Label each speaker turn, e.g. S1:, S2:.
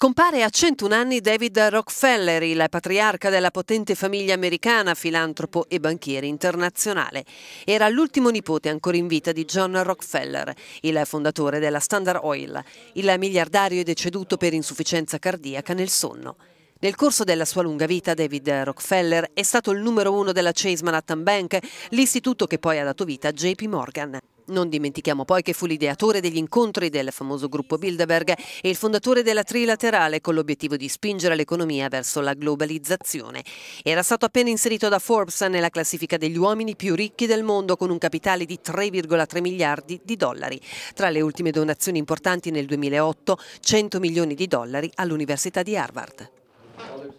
S1: Scompare a 101 anni David Rockefeller, il patriarca della potente famiglia americana, filantropo e banchiere internazionale. Era l'ultimo nipote ancora in vita di John Rockefeller, il fondatore della Standard Oil. Il miliardario è deceduto per insufficienza cardiaca nel sonno. Nel corso della sua lunga vita David Rockefeller è stato il numero uno della Chase Manhattan Bank, l'istituto che poi ha dato vita a JP Morgan. Non dimentichiamo poi che fu l'ideatore degli incontri del famoso gruppo Bilderberg e il fondatore della Trilaterale con l'obiettivo di spingere l'economia verso la globalizzazione. Era stato appena inserito da Forbes nella classifica degli uomini più ricchi del mondo con un capitale di 3,3 miliardi di dollari. Tra le ultime donazioni importanti nel 2008, 100 milioni di dollari all'Università di Harvard.